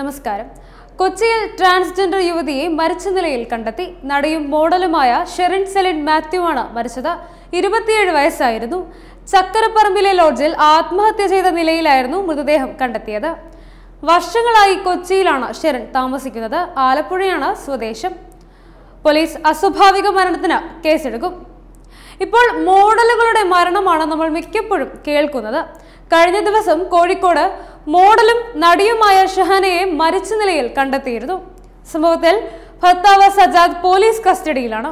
നമസ്കാരം കൊച്ചിയിൽ ട്രാൻസ്ജെൻഡർ യുവതിയെ മരിച്ച നിലയിൽ കണ്ടെത്തി നടിയും മോഡലുമായ ഷെറിൻ സെലിൻ മാത്യു ആണ് മരിച്ചത് ഇരുപത്തിയേഴ് വയസ്സായിരുന്നു ചക്കരപ്പറമ്പിലെ ലോഡ്ജിൽ ആത്മഹത്യ ചെയ്ത നിലയിലായിരുന്നു മൃതദേഹം കണ്ടെത്തിയത് വർഷങ്ങളായി കൊച്ചിയിലാണ് ഷെറിൻ താമസിക്കുന്നത് ആലപ്പുഴയാണ് സ്വദേശം പോലീസ് അസ്വാഭാവിക മരണത്തിന് കേസെടുക്കും ഇപ്പോൾ മോഡലുകളുടെ മരണമാണ് നമ്മൾ മിക്കപ്പോഴും കേൾക്കുന്നത് കഴിഞ്ഞ ദിവസം കോഴിക്കോട് മോഡലും നടിയുമായ ഷഹാനയെ മരിച്ച നിലയിൽ കണ്ടെത്തിയിരുന്നു സംഭവത്തിൽ ഭർത്താവ് സജാദ് പോലീസ് കസ്റ്റഡിയിലാണ്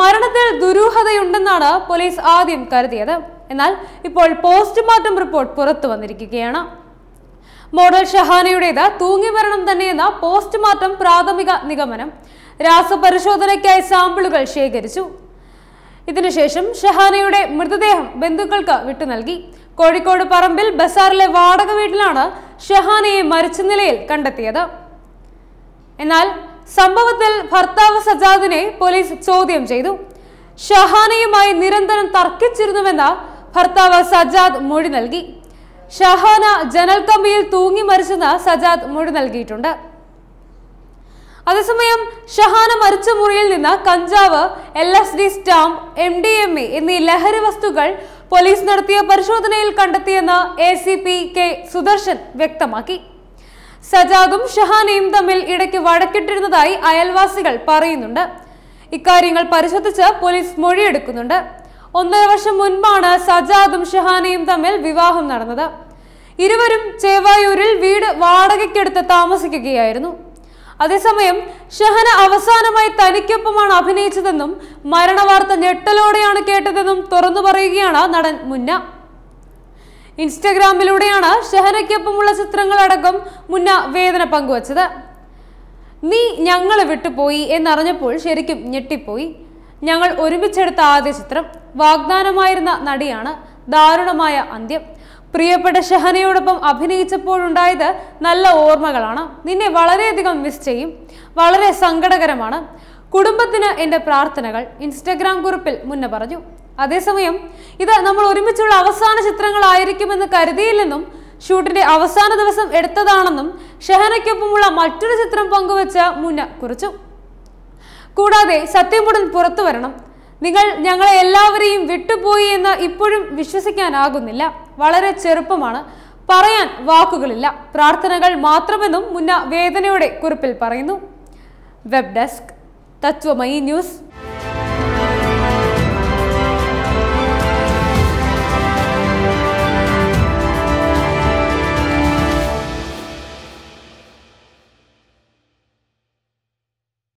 മരണത്തിൽ ദുരൂഹതയുണ്ടെന്നാണ് പോലീസ് ആദ്യം കരുതിയത് എന്നാൽ ഇപ്പോൾ പോസ്റ്റ്മോർട്ടം റിപ്പോർട്ട് പുറത്തു വന്നിരിക്കുകയാണ് മോഡൽ ഷഹാനയുടേത് മരണം തന്നെയെന്ന പോസ്റ്റ്മോർട്ടം പ്രാഥമിക നിഗമനം രാസപരിശോധനയ്ക്കായി സാമ്പിളുകൾ ശേഖരിച്ചു ഇതിനുശേഷം ഷഹാനയുടെ മൃതദേഹം ബന്ധുക്കൾക്ക് വിട്ടു നൽകി കോഴിക്കോട് പറമ്പിൽ ബസാറിലെ വാടക വീട്ടിലാണ് ഷഹാനയെ മരിച്ച നിലയിൽ കണ്ടെത്തിയത് എന്നാൽ സംഭവത്തിൽ ഭർത്താവ് സജാദിനെ പോലീസ് ചോദ്യം ചെയ്തു ഷഹാനയുമായി നിരന്തരം തർക്കിച്ചിരുന്നുവെന്ന ഭർത്താവ് സജാദ് മൊഴി നൽകി ഷഹാന ജനൽ കമ്പിയിൽ തൂങ്ങി മരിച്ചെന്ന് സജാദ് മൊഴി നൽകിയിട്ടുണ്ട് അതേസമയം ഷഹാന മരിച്ച മുറിയിൽ നിന്ന് കഞ്ചാവ് L S D stamp M D M A എന്നീ ലഹരി വസ്തുക്കൾ പോലീസ് നടത്തിയ പരിശോധനയിൽ കണ്ടെത്തിയെന്ന് A C P K Sudarshan വ്യക്തമാക്കി സജാഗും ഷഹാനയും തമ്മിൽ ഇടയ്ക്ക് വഴക്കിട്ടിരുന്നതായി അയൽവാസികൾ പറയുന്നുണ്ട് ഇക്കാര്യങ്ങൾ പരിശോധിച്ച് പോലീസ് മൊഴിയെടുക്കുന്നുണ്ട് ഒന്നര വർഷം മുൻപാണ് സജാദും ഷഹാനയും തമ്മിൽ വിവാഹം നടന്നത് ഇരുവരും ചേവായൂരിൽ വീട് വാടകയ്ക്കെടുത്ത് താമസിക്കുകയായിരുന്നു അതേസമയം ഷഹന അവസാനമായി തനിക്കൊപ്പമാണ് അഭിനയിച്ചതെന്നും മരണവാർത്ത ഞെട്ടലോടെയാണ് കേട്ടതെന്നും തുറന്നു പറയുകയാണ് നടൻ മുന്ന ഇൻസ്റ്റഗ്രാമിലൂടെയാണ് ഷഹനയ്ക്കൊപ്പമുള്ള ചിത്രങ്ങളടക്കം മുന്ന വേദന പങ്കുവച്ചത് നീ ഞങ്ങളെ വിട്ടുപോയി എന്നറിഞ്ഞപ്പോൾ ശരിക്കും ഞെട്ടിപ്പോയി ഞങ്ങൾ ഒരുമിച്ചെടുത്ത ആദ്യ ചിത്രം വാഗ്ദാനമായിരുന്ന നടിയാണ് ദാരുണമായ അന്ത്യം പ്രിയപ്പെട്ട ഷഹനയോടൊപ്പം അഭിനയിച്ചപ്പോഴുണ്ടായത് നല്ല ഓർമ്മകളാണ് നിന്നെ വളരെയധികം മിസ് ചെയ്യും വളരെ സങ്കടകരമാണ് കുടുംബത്തിന് എൻ്റെ പ്രാർത്ഥനകൾ ഇൻസ്റ്റഗ്രാം കുറിപ്പിൽ മുന്നേ പറഞ്ഞു അതേസമയം ഇത് നമ്മൾ ഒരുമിച്ചുള്ള അവസാന ചിത്രങ്ങളായിരിക്കുമെന്ന് കരുതിയില്ലെന്നും ഷൂട്ടിന്റെ അവസാന ദിവസം എടുത്തതാണെന്നും ഷഹനയ്ക്കൊപ്പമുള്ള മറ്റൊരു ചിത്രം പങ്കുവെച്ച മുന്ന കുറിച്ചു കൂടാതെ സത്യമുടൻ പുറത്തു വരണം നിങ്ങൾ ഞങ്ങളെ എല്ലാവരെയും വിട്ടുപോയി എന്ന് ഇപ്പോഴും വിശ്വസിക്കാനാകുന്നില്ല വളരെ ചെറുപ്പമാണ് പറയാൻ വാക്കുകളില്ല പ്രാർത്ഥനകൾ മാത്രമെന്നും മുന്ന വേദനയുടെ കുറിപ്പിൽ പറയുന്നു വെബ് ഡെസ്ക് തത്വമയി ന്യൂസ്